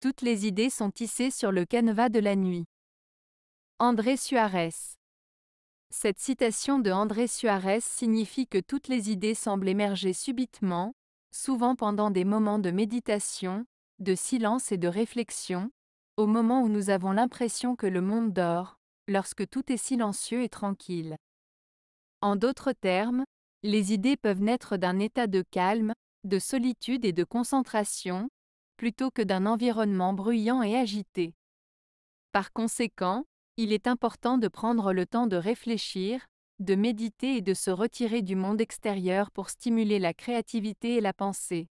Toutes les idées sont tissées sur le canevas de la nuit. André Suarez. Cette citation de André Suarez signifie que toutes les idées semblent émerger subitement, souvent pendant des moments de méditation, de silence et de réflexion, au moment où nous avons l'impression que le monde dort, lorsque tout est silencieux et tranquille. En d'autres termes, les idées peuvent naître d'un état de calme, de solitude et de concentration, plutôt que d'un environnement bruyant et agité. Par conséquent, il est important de prendre le temps de réfléchir, de méditer et de se retirer du monde extérieur pour stimuler la créativité et la pensée.